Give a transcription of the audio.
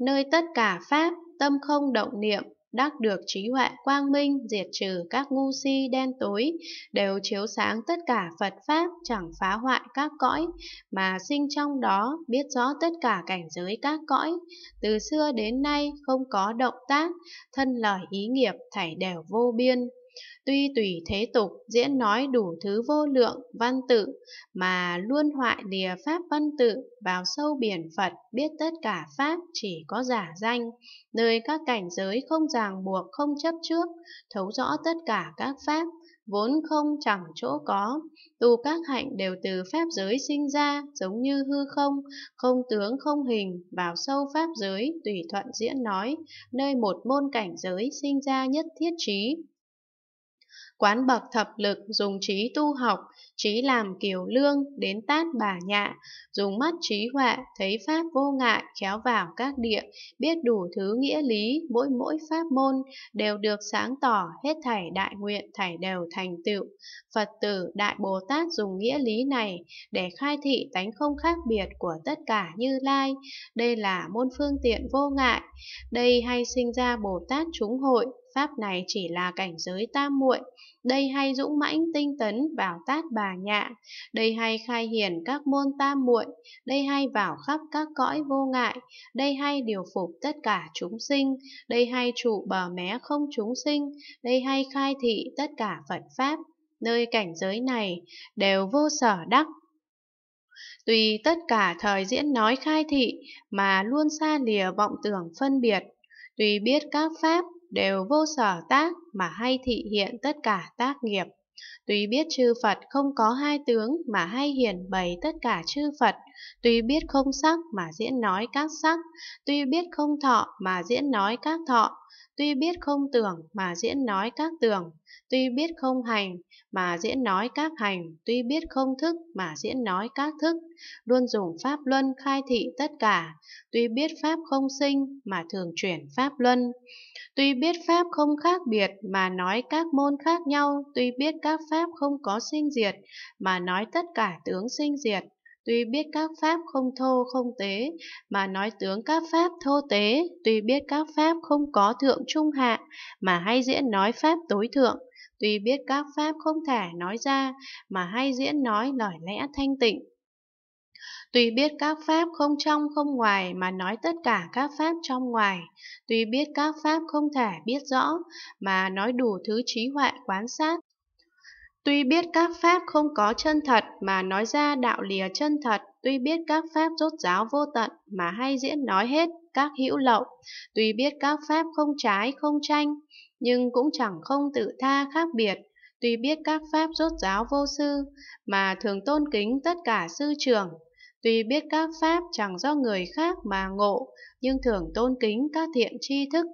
nơi tất cả pháp, tâm không động niệm, đắc được trí huệ quang minh, diệt trừ các ngu si đen tối, đều chiếu sáng tất cả Phật Pháp, chẳng phá hoại các cõi, mà sinh trong đó, biết rõ tất cả cảnh giới các cõi. Từ xưa đến nay, không có động tác, thân lời ý nghiệp thảy đều vô biên, tuy tùy thế tục diễn nói đủ thứ vô lượng văn tự mà luôn hoại lìa pháp văn tự vào sâu biển phật biết tất cả pháp chỉ có giả danh nơi các cảnh giới không ràng buộc không chấp trước thấu rõ tất cả các pháp vốn không chẳng chỗ có tu các hạnh đều từ pháp giới sinh ra giống như hư không không tướng không hình vào sâu pháp giới tùy thuận diễn nói nơi một môn cảnh giới sinh ra nhất thiết trí quán bậc thập lực dùng trí tu học, trí làm kiều lương, đến tát bà nhạ, dùng mắt trí họa thấy pháp vô ngại, khéo vào các địa, biết đủ thứ nghĩa lý, mỗi mỗi pháp môn, đều được sáng tỏ, hết thảy đại nguyện, thảy đều thành tựu. Phật tử Đại Bồ Tát dùng nghĩa lý này để khai thị tánh không khác biệt của tất cả như lai, đây là môn phương tiện vô ngại, đây hay sinh ra Bồ Tát chúng hội, pháp này chỉ là cảnh giới tam muội, đây hay dũng mãnh tinh tấn vào tát bà nhạ, đây hay khai hiển các môn tam muội, đây hay vào khắp các cõi vô ngại, đây hay điều phục tất cả chúng sinh, đây hay trụ bờ mé không chúng sinh, đây hay khai thị tất cả Phật Pháp. Nơi cảnh giới này đều vô sở đắc, Tùy tất cả thời diễn nói khai thị mà luôn xa lìa vọng tưởng phân biệt, tùy biết các pháp đều vô sở tác mà hay thị hiện tất cả tác nghiệp. Tuy biết chư Phật không có hai tướng mà hay hiển bày tất cả chư Phật, Tuy biết không sắc mà diễn nói các sắc, tuy biết không thọ mà diễn nói các thọ, tuy biết không tưởng mà diễn nói các tưởng, tuy biết không hành mà diễn nói các hành, tuy biết không thức mà diễn nói các thức, luôn dùng pháp luân khai thị tất cả, tuy biết pháp không sinh mà thường chuyển pháp luân, tuy biết pháp không khác biệt mà nói các môn khác nhau, tuy biết các pháp không có sinh diệt mà nói tất cả tướng sinh diệt, tuy biết các pháp không thô không tế, mà nói tướng các pháp thô tế, tuy biết các pháp không có thượng trung hạ, mà hay diễn nói pháp tối thượng, tuy biết các pháp không thể nói ra, mà hay diễn nói lời lẽ thanh tịnh. Tuy biết các pháp không trong không ngoài mà nói tất cả các pháp trong ngoài, tuy biết các pháp không thể biết rõ mà nói đủ thứ trí huệ quán sát, Tuy biết các pháp không có chân thật mà nói ra đạo lìa chân thật, tuy biết các pháp rốt giáo vô tận mà hay diễn nói hết các hữu lậu, tuy biết các pháp không trái không tranh, nhưng cũng chẳng không tự tha khác biệt, tuy biết các pháp rốt giáo vô sư mà thường tôn kính tất cả sư trưởng, tuy biết các pháp chẳng do người khác mà ngộ, nhưng thường tôn kính các thiện tri thức